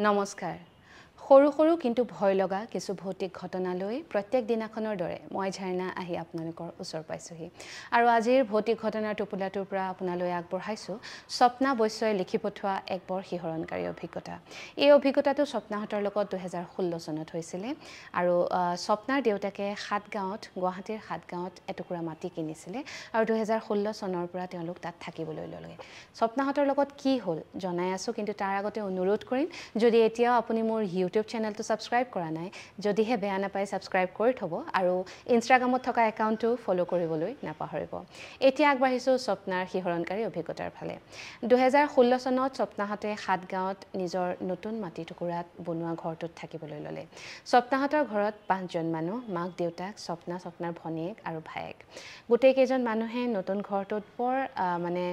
नमस्कार সৰু সৰু কিন্তু ভয় লগা কিছু ভৌতিক ঘটনালৈ প্ৰত্যেক দিনাখনৰ দৰে মই ঝাৰণা আহি আপোনালোকৰ ওচৰ পাইছোঁহি আৰু আজিৰ ভৌতিক ঘটনাৰ টোপোলাটোৰ পৰা আপোনালৈ আগবঢ়াইছোঁ স্বপ্না বৈশ্যই লিখি পঠোৱা এক বৰ শিহৰণকাৰী অভিজ্ঞতা এই অভিজ্ঞতাটো স্বপ্নাহঁতৰ লগত দুহেজাৰ ষোল্ল চনত হৈছিলে আৰু স্বপ্নাৰ দেউতাকে সাতগাঁৱত গুৱাহাটীৰ সাতগাঁৱত এটুকুৰা মাটি কিনিছিলে আৰু দুহেজাৰ ষোল্ল চনৰ পৰা তেওঁলোক তাত থাকিবলৈ ল'লে স্বপ্নাহঁতৰ লগত কি হ'ল জনাই আছোঁ কিন্তু তাৰ আগতে অনুৰোধ কৰিম যদি এতিয়াও আপুনি মোৰ ইউটিউব ইউটিউব চেনেলটো ছাবস্ক্ৰাইব কৰা নাই যদিহে বেয়া নাপায় ছাবস্ক্ৰাইব কৰি থ'ব আৰু ইনষ্টাগ্ৰামত থকা একাউণ্টটো ফ'ল' কৰিবলৈ নাপাহৰিব এতিয়া আগবাঢ়িছোঁ স্বপ্নাৰ শিহৰণকাৰী অভিজ্ঞতাৰ ফালে দুহেজাৰ ষোল্ল চনত স্বপ্নাহঁতে সাতগাঁৱত নিজৰ নতুন মাটি টুকুৰাত বনোৱা ঘৰটোত থাকিবলৈ ল'লে স্বপ্নাহঁতৰ ঘৰত পাঁচজন মানুহ মাক দেউতাক স্বপ্না স্বপ্নাৰ ভনীয়েক আৰু ভায়েক গোটেইকেইজন মানুহে নতুন ঘৰটোত বৰ মানে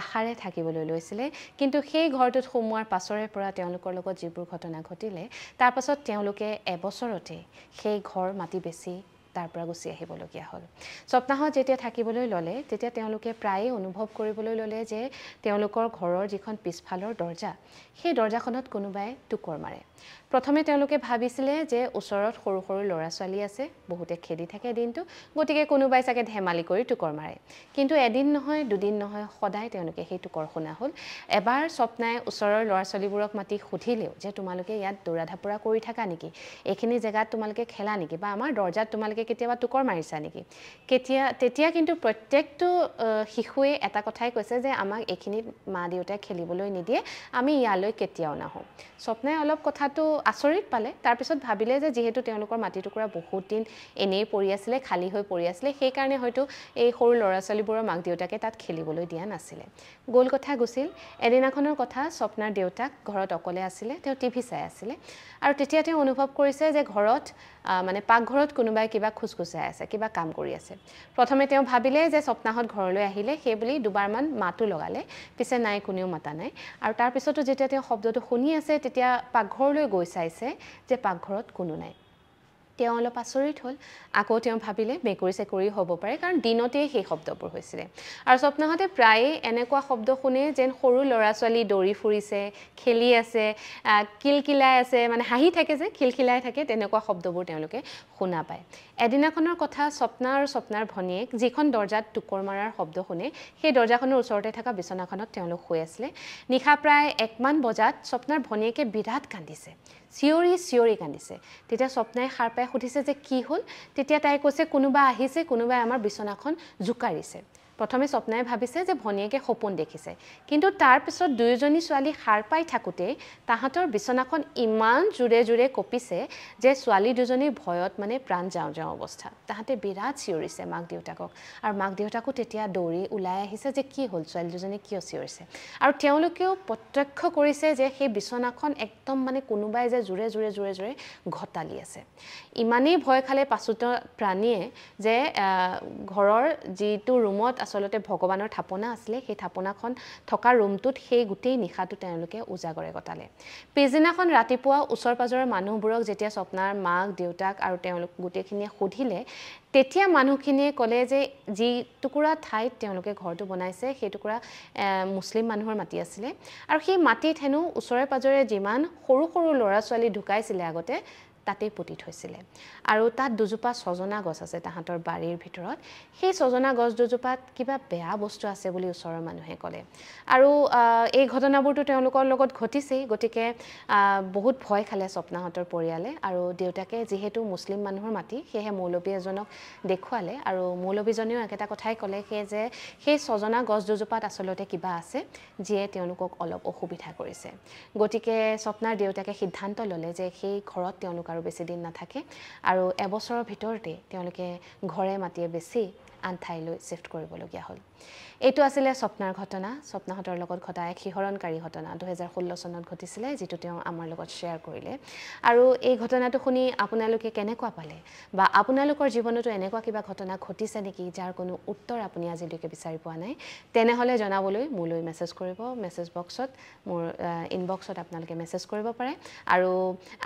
আশাৰে থাকিবলৈ লৈছিলে কিন্তু সেই ঘৰটোত সোমোৱাৰ পাছৰে পৰা তেওঁলোকৰ লগত যিবোৰ ঘটনা ঘটিলে তাৰপাছত তেওঁলোকে এবছৰতে সেই ঘৰ মাটি বেচি পৰা গুচি আহিবলগীয়া হ'ল স্বপ্নাহত যেতিয়া থাকিবলৈ ল'লে তেতিয়া তেওঁলোকে প্ৰায়ে অনুভৱ কৰিবলৈ ল'লে যে তেওঁলোকৰ ঘৰৰ যিখন পিছফালৰ দৰ্জা সেই দৰ্জাখনত কোনোবাই টুকৰ মাৰে প্ৰথমে তেওঁলোকে ভাবিছিলে যে ওচৰত সৰু সৰু ল'ৰা ছোৱালী আছে বহুতে খেলি থাকে দিনটো গতিকে কোনোবাই চাগে ধেমালি কৰি টুকৰ মাৰে কিন্তু এদিন নহয় দুদিন নহয় সদায় তেওঁলোকে সেই টুকৰ শুনা হ'ল এবাৰ স্বপ্নাই ওচৰৰ ল'ৰা ছোৱালীবোৰক মাতি সুধিলেও যে তোমালোকে ইয়াত দৌৰা ধাপোৰা কৰি থাকা নেকি এইখিনি জেগাত তোমালোকে খেলা নেকি বা আমাৰ দৰ্জাত তোমালোকে কেতিয়াবা টুকৰ মাৰিছা নেকি কেতিয়া তেতিয়া কিন্তু প্ৰত্যেকটো শিশুৱে এটা কথাই কৈছে যে আমাক এইখিনিত মা দেউতাই খেলিবলৈ নিদিয়ে আমি ইয়ালৈ কেতিয়াও নাহোঁ স্বপ্নাই অলপ কথাটো আচৰিত পালে তাৰপিছত ভাবিলে যে যিহেতু তেওঁলোকৰ মাটি টুকুৰা বহুত দিন এনেই পৰি আছিলে খালী হৈ পৰি আছিলে সেইকাৰণে হয়তো এই সৰু ল'ৰা ছোৱালীবোৰৰ মাক দেউতাকে তাত খেলিবলৈ দিয়া নাছিলে গ'ল কথা গুচিল এদিনাখনৰ কথা স্বপ্নাৰ দেউতাক ঘৰত অকলে আছিলে তেওঁ টিভি চাই আছিলে আৰু তেতিয়া তেওঁ অনুভৱ কৰিছে যে ঘৰত মানে পাকঘৰত কোনোবাই কিবা খোজকোচাই আছে কিবা কাম কৰি আছে প্ৰথমে তেওঁ ভাবিলে যে স্বপ্নাহঁত ঘৰলৈ আহিলে সেই বুলি দুবাৰমান মাতো লগালে পিছে নাই কোনেও মতা নাই আৰু তাৰপিছতো যেতিয়া তেওঁ শব্দটো শুনি আছে তেতিয়া পাকঘৰলৈ গৈছে বিচাৰিছে যে পাকঘৰত কোনো নাই তেওঁ অলপ আচৰিত হ'ল আকৌ তেওঁ ভাবিলে মেকুৰী চেকুৰী হ'ব পাৰে কাৰণ দিনতেই সেই শব্দবোৰ হৈছিলে আৰু স্বপ্নহঁতে প্ৰায়ে এনেকুৱা শব্দ শুনে যেন সৰু ল'ৰা ছোৱালী দৌৰি ফুৰিছে খেলি আছে কিলকিলাই আছে মানে হাঁহি থাকে যে খিলখিলাই থাকে তেনেকুৱা শব্দবোৰ তেওঁলোকে শুনা পায় এদিনাখনৰ কথা স্বপ্না আৰু স্বপ্নাৰ ভনীয়েক যিখন দৰ্জাত টুকৰ মৰাৰ শব্দ শুনে সেই দৰ্জাখনৰ ওচৰতে থকা বিচনাখনত তেওঁলোক শুই আছিলে নিশা প্ৰায় একমান বজাত স্বপ্নাৰ ভনীয়েকে বিৰাট কান্দিছে চিঞৰি চিঞৰি কান্দিছে তেতিয়া স্বপ্নাই সাৰ পাই সুধিছে যে কি হ'ল তেতিয়া তাই কৈছে কোনোবা আহিছে কোনোবাই আমাৰ বিচনাখন জোকাৰিছে প্ৰথমে স্বপ্নাই ভাবিছে যে ভনীয়েকে সপোন দেখিছে কিন্তু তাৰপিছত দুয়োজনী ছোৱালী সাৰ পাই থাকোঁতেই তাহাঁতৰ বিচনাখন ইমান জোৰে জোৰে কঁপিছে যে ছোৱালী দুজনীৰ ভয়ত মানে প্ৰাণ যাওঁ যাওঁ অৱস্থা তাহাঁতে বিৰাট চিঞৰিছে মাক দেউতাকক আৰু মাক দেউতাকো তেতিয়া দৌৰি ওলাই আহিছে যে কি হ'ল ছোৱালী দুজনী কিয় চিঞৰিছে আৰু তেওঁলোকেও প্ৰত্যক্ষ কৰিছে যে সেই বিচনাখন একদম মানে কোনোবাই যে জোৰে জোৰে জোৰে জোৰে ঘটালি আছে ইমানেই ভয় খালে পাছোত প্ৰাণীয়ে যে ঘৰৰ যিটো ৰুমত আছে আচলতে ভগৱানৰ থাপনা আছিলে সেই থাপনাখন থকা ৰুমটোত সেই গোটেই নিশাটো তেওঁলোকে উজাগৰে কটালে পিছদিনাখন ৰাতিপুৱা ওচৰ পাঁজৰৰ মানুহবোৰক যেতিয়া স্বপ্নাৰ মাক দেউতাক আৰু তেওঁলোক গোটেইখিনিয়ে সুধিলে তেতিয়া মানুহখিনিয়ে ক'লে যে যি টুকুৰা ঠাইত তেওঁলোকে ঘৰটো বনাইছে সেই টুকুৰা মুছলিম মানুহৰ মাটি আছিলে আৰু সেই মাটিত হেনো ওচৰে পাঁজৰে যিমান সৰু সৰু ল'ৰা ছোৱালী ঢুকাইছিলে আগতে তাতেই পুতি থৈছিলে আৰু তাত দুজোপা ছজনা গছ আছে তাহাঁতৰ বাৰীৰ ভিতৰত সেই ছজনা গছ দুজোপাত কিবা বেয়া বস্তু আছে বুলি ওচৰৰ মানুহে ক'লে আৰু এই ঘটনাবোৰতো তেওঁলোকৰ লগত ঘটিছেই গতিকে বহুত ভয় খালে স্বপ্নাহঁতৰ পৰিয়ালে আৰু দেউতাকে যিহেতু মুছলিম মানুহৰ মাতি সেয়েহে মৌলবী এজনক দেখুৱালে আৰু মৌলবীজনেও একেটা কথাই ক'লে সেয়ে যে সেই ছজনা গছ দুজোপাত আচলতে কিবা আছে যিয়ে তেওঁলোকক অলপ অসুবিধা কৰিছে গতিকে স্বপ্নাৰ দেউতাকে সিদ্ধান্ত ল'লে যে সেই ঘৰত তেওঁলোকে আৰু বেছি দিন নাথাকে আৰু এবছৰৰ ভিতৰতে তেওঁলোকে ঘৰে মাটিয়ে বেছি আন ঠাইলৈ শ্বিফ্ট কৰিবলগীয়া হ'ল এইটো আছিলে স্বপ্নাৰ ঘটনা স্বপ্নাহঁতৰ লগত ঘটা এক শিহৰণকাৰী ঘটনা দুহেজাৰ ষোল্ল চনত ঘটিছিলে যিটো তেওঁ আমাৰ লগত শ্বেয়াৰ কৰিলে আৰু এই ঘটনাটো শুনি আপোনালোকে কেনেকুৱা পালে বা আপোনালোকৰ জীৱনতো এনেকুৱা কিবা ঘটনা ঘটিছে নেকি যাৰ কোনো উত্তৰ আপুনি আজিলৈকে বিচাৰি পোৱা নাই তেনেহ'লে জনাবলৈ মোলৈ মেছেজ কৰিব মেছেজ বক্সত মোৰ ইনবক্সত আপোনালোকে মেছেজ কৰিব পাৰে আৰু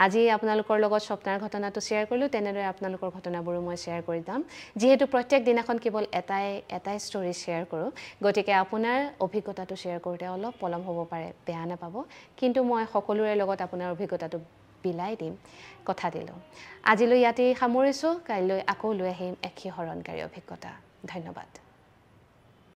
আজি আপোনালোকৰ লগত স্বপ্নাৰ ঘটনাটো শ্বেয়াৰ কৰিলোঁ তেনেদৰে আপোনালোকৰ ঘটনাবোৰো মই শ্বেয়াৰ কৰি যাম যিহেতু প্ৰত্যেক দিনাখন কেৱল এটাই এটাই ষ্টৰি শ্বেয়াৰ কৰোঁ গতিকে আপোনাৰ অভিজ্ঞতাটো শ্বেয়াৰ কৰোঁতে অলপ পলম হ'ব পাৰে বেয়া নাপাব কিন্তু মই সকলোৰে লগত আপোনাৰ অভিজ্ঞতাটো বিলাই দিম কথা দিলোঁ আজিলৈ ইয়াতেই সামৰিছোঁ কাইলৈ আকৌ লৈ আহিম এক শিহৰণকাৰী অভিজ্ঞতা ধন্যবাদ